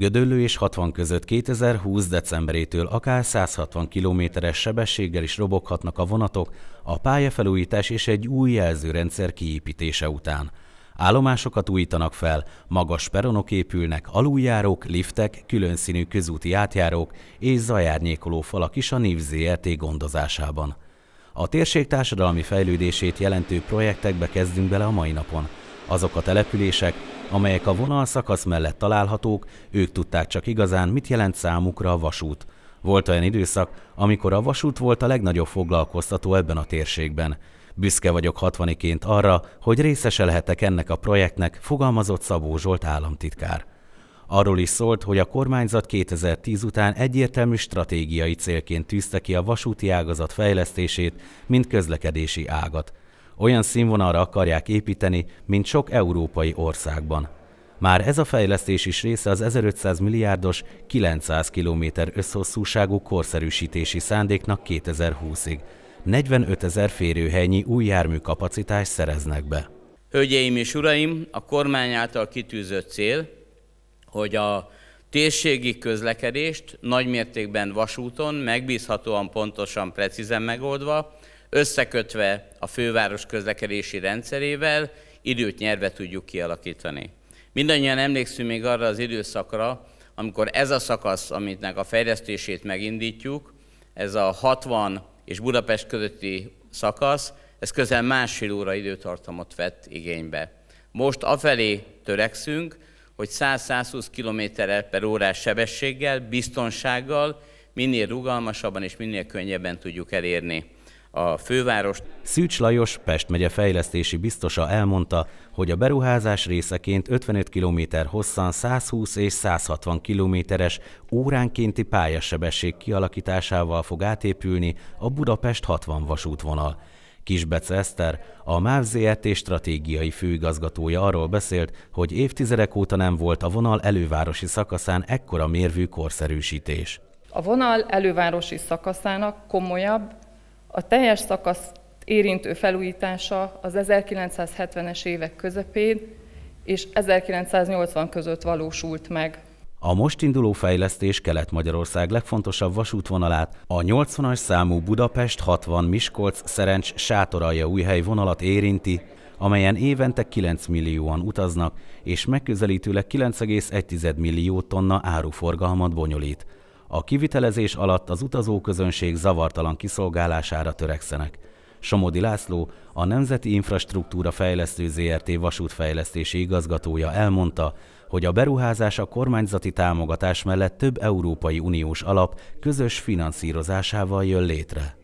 Gödöllő és 60 között 2020. decemberétől akár 160 kilométeres sebességgel is roboghatnak a vonatok a pályafelújítás és egy új jelzőrendszer kiépítése után. Állomásokat újítanak fel, magas peronok épülnek, aluljárók, liftek, külön színű közúti átjárók és zajárnyékoló falak is a NIV ZRT gondozásában. A térség társadalmi fejlődését jelentő projektekbe kezdünk bele a mai napon. Azok a települések, amelyek a vonalszakasz mellett találhatók, ők tudták csak igazán, mit jelent számukra a vasút. Volt olyan időszak, amikor a vasút volt a legnagyobb foglalkoztató ebben a térségben. Büszke vagyok hatvaniként arra, hogy részese lehetek ennek a projektnek, fogalmazott Szabó Zsolt államtitkár. Arról is szólt, hogy a kormányzat 2010 után egyértelmű stratégiai célként tűzte ki a vasúti ágazat fejlesztését, mint közlekedési ágat olyan színvonalra akarják építeni, mint sok európai országban. Már ez a fejlesztés is része az 1500 milliárdos, 900 km összhosszúságú korszerűsítési szándéknak 2020-ig. 45 ezer férőhelynyi új jármű kapacitás szereznek be. Hölgyeim és uraim, a kormány által kitűzött cél, hogy a térségi közlekedést nagymértékben vasúton, megbízhatóan, pontosan, precízen megoldva, összekötve a főváros közlekedési rendszerével időt nyerve tudjuk kialakítani. Mindannyian emlékszünk még arra az időszakra, amikor ez a szakasz, aminek a fejlesztését megindítjuk, ez a 60 és Budapest közötti szakasz, ez közel másfél óra időtartamot vett igénybe. Most afelé törekszünk, hogy 100-120 km per órás sebességgel, biztonsággal minél rugalmasabban és minél könnyebben tudjuk elérni a fővárost. Szűcs Lajos, Pest megye fejlesztési biztosa elmondta, hogy a beruházás részeként 55 km hosszan 120 és 160 kilométeres óránkénti pályasebesség kialakításával fog átépülni a Budapest 60 vasútvonal. Kisbec Eszter, a MÁV ZRT stratégiai főigazgatója arról beszélt, hogy évtizedek óta nem volt a vonal elővárosi szakaszán ekkora mérvű korszerűsítés. A vonal elővárosi szakaszának komolyabb, a teljes szakasz érintő felújítása az 1970-es évek közepén és 1980 között valósult meg. A most induló fejlesztés Kelet-Magyarország legfontosabb vasútvonalát, a 80-as számú Budapest 60 Miskolc Szerencs Sátoralja újhely vonalat érinti, amelyen évente 9 millióan utaznak, és megközelítőleg 9,1 millió tonna áruforgalmat bonyolít. A kivitelezés alatt az utazóközönség zavartalan kiszolgálására törekszenek. Somodi László, a Nemzeti Infrastruktúra Fejlesztő ZRT vasútfejlesztési igazgatója elmondta, hogy a beruházás a kormányzati támogatás mellett több Európai Uniós alap közös finanszírozásával jön létre.